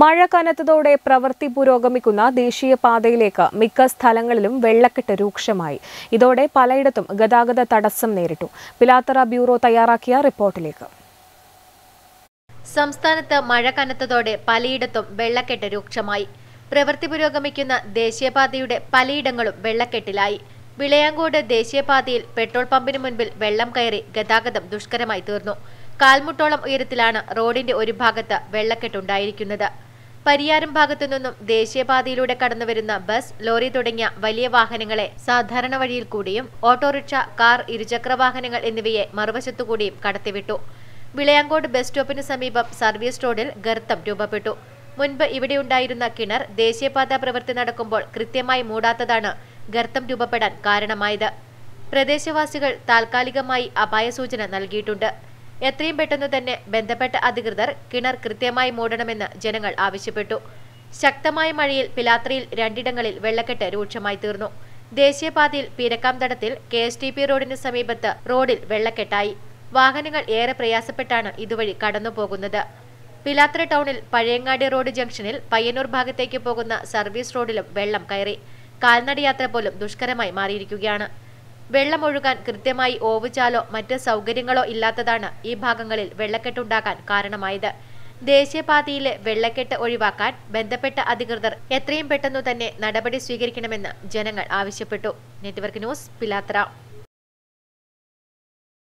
മഴ കനത്തതോടെ പ്രവൃത്തി പുരോഗമിക്കുന്ന ദേശീയപാതയിലേക്ക് മിക്ക സ്ഥലങ്ങളിലും വെള്ളക്കെട്ട് രൂക്ഷമായി ഇതോടെ പലയിടത്തും ഗതാഗത തടസ്സം നേരിട്ടു പിലാത്തറ ബ്യൂറോ തയ്യാറാക്കിയ റിപ്പോർട്ടിലേക്ക് സംസ്ഥാനത്ത് മഴ കനത്തതോടെ പലയിടത്തും വെള്ളക്കെട്ട് രൂക്ഷമായി പ്രവൃത്തി പുരോഗമിക്കുന്ന ദേശീയപാതയുടെ പലയിടങ്ങളും വെള്ളക്കെട്ടിലായി വിളയാങ്കോട് ദേശീയപാതയിൽ പെട്രോൾ പമ്പിന് മുൻപിൽ വെള്ളം കയറി ഗതാഗതം ദുഷ്കരമായി തീർന്നു കാൽമുട്ടോളം ഉയരത്തിലാണ് റോഡിന്റെ ഒരു ഭാഗത്ത് വെള്ളക്കെട്ടുണ്ടായിരിക്കുന്നത് പരിയാരം ഭാഗത്തു നിന്നും ദേശീയപാതയിലൂടെ കടന്നുവരുന്ന ബസ് ലോറി തുടങ്ങിയ വലിയ വാഹനങ്ങളെ സാധാരണ വഴിയിൽ കൂടിയും ഓട്ടോറിക്ഷ കാർ ഇരുചക്ര വാഹനങ്ങൾ എന്നിവയെ മറുവശത്തുകൂടിയും കടത്തിവിട്ടു വിളയാങ്കോട് ബസ് സ്റ്റോപ്പിന് സമീപം സർവീസ് റോഡിൽ ഗർത്തം രൂപപ്പെട്ടു മുൻപ് ഇവിടെയുണ്ടായിരുന്ന കിണർ ദേശീയപാത പ്രവൃത്തി നടക്കുമ്പോൾ കൃത്യമായി മൂടാത്തതാണ് ഗർത്തം രൂപപ്പെടാൻ കാരണമായത് പ്രദേശവാസികൾ താൽക്കാലികമായി അപായ സൂചന നൽകിയിട്ടുണ്ട് എത്രയും പെട്ടെന്ന് തന്നെ ബന്ധപ്പെട്ട അധികൃതർ കിണർ കൃത്യമായി മൂടണമെന്ന് ജനങ്ങൾ ആവശ്യപ്പെട്ടു ശക്തമായ മഴയിൽ പിലാത്രയിൽ രണ്ടിടങ്ങളിൽ വെള്ളക്കെട്ട് രൂക്ഷമായി തീർന്നു ദേശീയപാതയിൽ പീരക്കാംതടത്തിൽ കെ എസ് ടി പി റോഡിന് സമീപത്ത് റോഡിൽ വെള്ളക്കെട്ടായി വാഹനങ്ങൾ ഏറെ പ്രയാസപ്പെട്ടാണ് ഇതുവഴി കടന്നുപോകുന്നത് പിലാത്ര ടൗണിൽ പഴയങ്ങാടി റോഡ് ജംഗ്ഷനിൽ പയ്യന്നൂർ ഭാഗത്തേക്ക് പോകുന്ന സർവീസ് റോഡിലും വെള്ളം കയറി കാൽനടയാത്ര പോലും ദുഷ്കരമായി മാറിയിരിക്കുകയാണ് വെള്ളമൊഴുകാൻ കൃത്യമായി ഓവുചാലോ മറ്റ് സൗകര്യങ്ങളോ ഇല്ലാത്തതാണ് ഈ ഭാഗങ്ങളിൽ വെള്ളക്കെട്ടുണ്ടാകാൻ കാരണമായത് ദേശീയപാതയിലെ വെള്ളക്കെട്ട് ഒഴിവാക്കാൻ ബന്ധപ്പെട്ട അധികൃതർ എത്രയും പെട്ടെന്നു തന്നെ നടപടി സ്വീകരിക്കണമെന്ന് ജനങ്ങൾ ആവശ്യപ്പെട്ടു നെറ്റ്വർക്ക് ന്യൂസ് പിലാത്ര